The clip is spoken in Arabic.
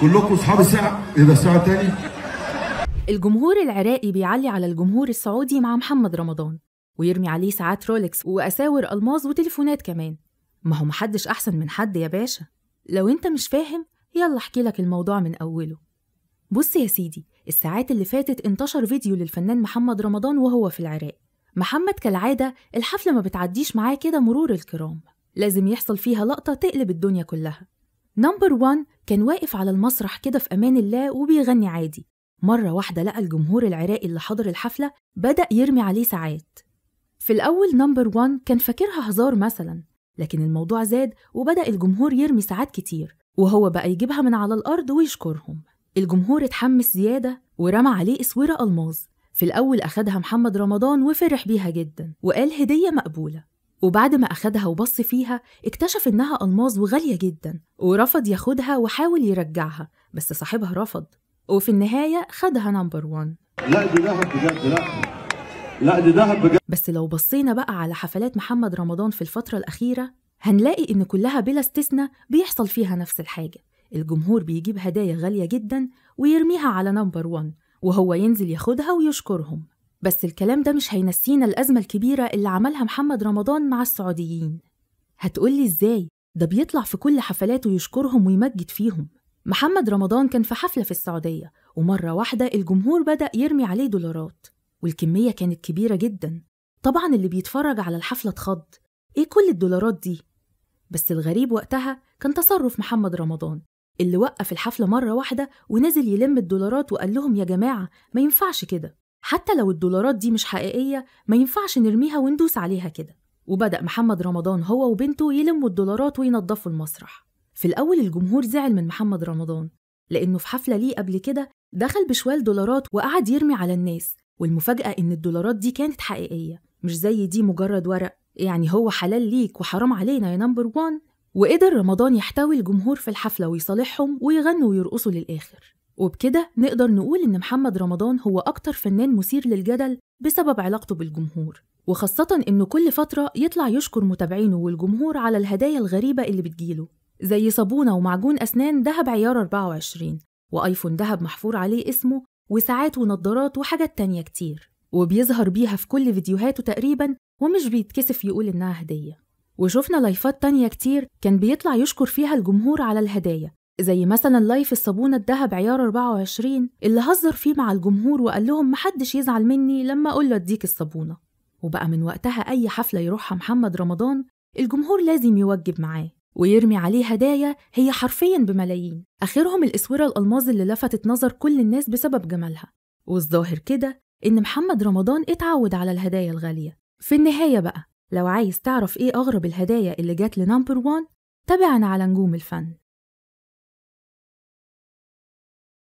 كلكم اصحاب الساعه ايه ده الساعه تاني الجمهور العراقي بيعلي على الجمهور السعودي مع محمد رمضان ويرمي عليه ساعات رولكس واساور الماظ وتليفونات كمان ما هو محدش احسن من حد يا باشا لو انت مش فاهم يلا احكي لك الموضوع من اوله بص يا سيدي الساعات اللي فاتت انتشر فيديو للفنان محمد رمضان وهو في العراق محمد كالعاده الحفله ما بتعديش معاه كده مرور الكرام لازم يحصل فيها لقطه تقلب الدنيا كلها نمبر 1 كان واقف على المسرح كده في أمان الله وبيغني عادي مرة واحدة لقى الجمهور العراقي اللي حضر الحفلة بدأ يرمي عليه ساعات في الأول نمبر وان كان فاكرها هزار مثلا لكن الموضوع زاد وبدأ الجمهور يرمي ساعات كتير وهو بقى يجيبها من على الأرض ويشكرهم الجمهور اتحمس زيادة ورمى عليه أسورة ألماظ في الأول أخدها محمد رمضان وفرح بيها جدا وقال هدية مقبولة وبعد ما أخدها وبص فيها اكتشف إنها ألماظ وغالية جدا ورفض ياخدها وحاول يرجعها بس صاحبها رفض وفي النهاية خدها نمبر 1 لا دي ذهب بجد لا لا دي ذهب بجد بس لو بصينا بقى على حفلات محمد رمضان في الفترة الأخيرة هنلاقي إن كلها بلا استثناء بيحصل فيها نفس الحاجة الجمهور بيجيب هدايا غالية جدا ويرميها على نمبر 1 وهو ينزل ياخدها ويشكرهم بس الكلام ده مش هينسينا الأزمة الكبيرة اللي عملها محمد رمضان مع السعوديين هتقولي إزاي؟ ده بيطلع في كل حفلاته يشكرهم ويمجد فيهم محمد رمضان كان في حفلة في السعودية ومرة واحدة الجمهور بدأ يرمي عليه دولارات والكمية كانت كبيرة جدا طبعا اللي بيتفرج على الحفلة اتخض إيه كل الدولارات دي؟ بس الغريب وقتها كان تصرف محمد رمضان اللي وقف الحفلة مرة واحدة ونزل يلم الدولارات وقال لهم يا جماعة ما ينفعش كده حتى لو الدولارات دي مش حقيقية ما ينفعش نرميها وندوس عليها كده وبدأ محمد رمضان هو وبنته يلموا الدولارات وينظفوا المسرح في الأول الجمهور زعل من محمد رمضان لأنه في حفلة ليه قبل كده دخل بشوال دولارات وقعد يرمي على الناس والمفاجأة إن الدولارات دي كانت حقيقية مش زي دي مجرد ورق يعني هو حلال ليك وحرام علينا يا نمبر وان وقدر رمضان يحتوي الجمهور في الحفلة ويصالحهم ويغنوا ويرقصوا للآخر وبكده نقدر نقول إن محمد رمضان هو أكتر فنان مثير للجدل بسبب علاقته بالجمهور وخاصة إنه كل فترة يطلع يشكر متابعينه والجمهور على الهدايا الغريبة اللي بتجيله زي صابونة ومعجون أسنان دهب عيار 24 وآيفون دهب محفور عليه اسمه وساعات ونضارات وحاجات تانية كتير وبيظهر بيها في كل فيديوهاته تقريبا ومش بيتكسف يقول إنها هدية وشفنا لايفات تانية كتير كان بيطلع يشكر فيها الجمهور على الهدايا زي مثلا لايف الصابونة الذهب عيار 24 اللي هزر فيه مع الجمهور وقال لهم محدش يزعل مني لما أقول له أديك الصابونة وبقى من وقتها أي حفلة يروحها محمد رمضان الجمهور لازم يوجب معاه ويرمي عليه هدايا هي حرفيا بملايين آخرهم الأسورة الألماظ اللي لفتت نظر كل الناس بسبب جمالها والظاهر كده إن محمد رمضان اتعود على الهدايا الغالية في النهاية بقى لو عايز تعرف إيه أغرب الهدايا اللي جات لنمبر وان تابعنا على نجوم الفن